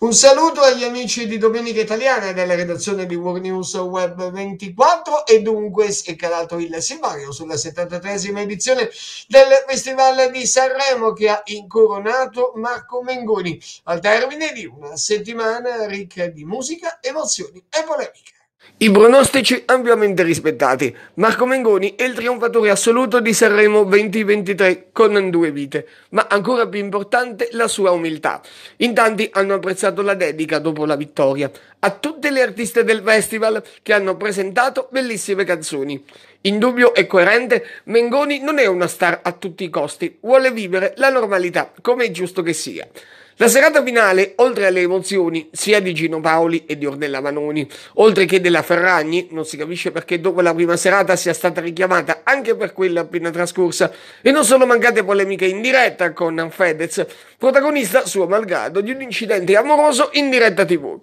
Un saluto agli amici di Domenica Italiana e dalla redazione di War News Web 24 e dunque è calato il simario sulla 73esima edizione del Festival di Sanremo che ha incoronato Marco Mengoni al termine di una settimana ricca di musica, emozioni e polemiche. I pronostici ampiamente rispettati. Marco Mengoni è il trionfatore assoluto di Sanremo 2023 con due vite, ma ancora più importante la sua umiltà. In tanti hanno apprezzato la dedica dopo la vittoria a tutte le artiste del festival che hanno presentato bellissime canzoni. Indubbio e coerente, Mengoni non è una star a tutti i costi, vuole vivere la normalità come è giusto che sia. La serata finale, oltre alle emozioni sia di Gino Paoli e di Ornella Manoni, oltre che della Ferragni, non si capisce perché dopo la prima serata sia stata richiamata anche per quella appena trascorsa, e non sono mancate polemiche in diretta con Fedez, protagonista suo malgrado di un incidente amoroso in diretta TV.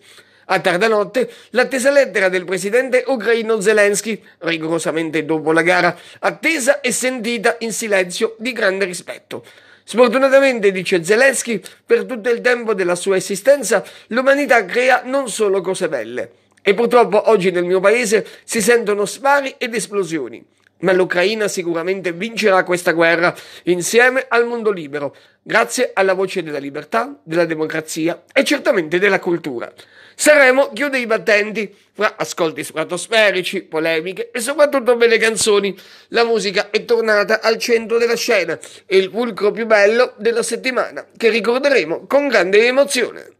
A tarda notte, l'attesa lettera del presidente ucraino Zelensky, rigorosamente dopo la gara, attesa e sentita in silenzio di grande rispetto. Sfortunatamente, dice Zelensky, per tutto il tempo della sua esistenza l'umanità crea non solo cose belle. E purtroppo oggi nel mio paese si sentono spari ed esplosioni. Ma l'Ucraina sicuramente vincerà questa guerra insieme al mondo libero, grazie alla voce della libertà, della democrazia e certamente della cultura. Sanremo chiude i battenti fra ascolti stratosferici, polemiche e soprattutto belle canzoni. La musica è tornata al centro della scena e il fulcro più bello della settimana che ricorderemo con grande emozione.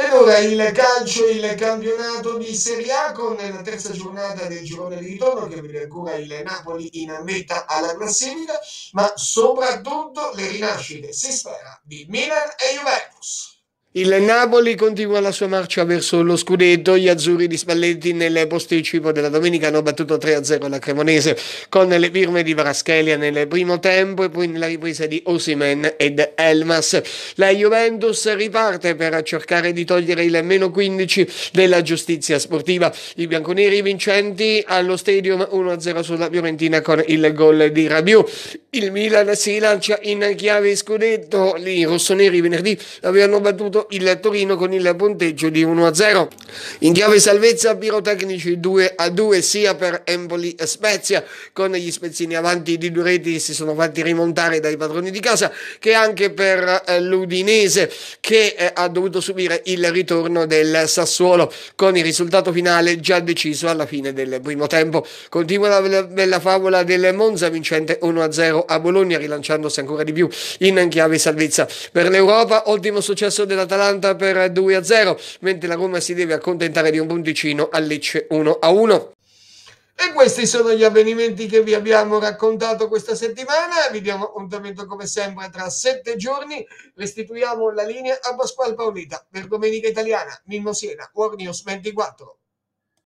E ora il calcio, il campionato di Serie A con la terza giornata del girone di ritorno che vede ancora il Napoli in vetta alla classifica, ma soprattutto le rinascite, si spera, di Milan e Juventus. Il Napoli continua la sua marcia verso lo scudetto, gli azzurri di Spalletti nel posticipo della domenica hanno battuto 3-0 la Cremonese con le firme di Varaschelia nel primo tempo e poi nella ripresa di Osimen ed Elmas. La Juventus riparte per cercare di togliere il meno 15 della giustizia sportiva. I bianconeri vincenti allo stadium 1-0 sulla Fiorentina con il gol di Rabiu. Il Milan si lancia in chiave scudetto, i rossoneri venerdì avevano battuto vinto il Torino con il punteggio di 1-0. In chiave salvezza pirotecnici 2-2 sia per Empoli e Spezia con gli spezzini avanti di due reti si sono fatti rimontare dai padroni di casa che anche per eh, l'Udinese che eh, ha dovuto subire il ritorno del Sassuolo con il risultato finale già deciso alla fine del primo tempo. Continua la bella, bella favola del Monza vincente 1-0 a Bologna rilanciandosi ancora di più in chiave salvezza per l'Europa. Ottimo successo della l'Atalanta per 2 a 0, mentre la Roma si deve accontentare di un punticino a Lecce 1 a 1. E questi sono gli avvenimenti che vi abbiamo raccontato questa settimana. Vi diamo appuntamento come sempre tra sette giorni. Restituiamo la linea a Pasquale Paolita per Domenica Italiana, Mimmo Siena, World News 24.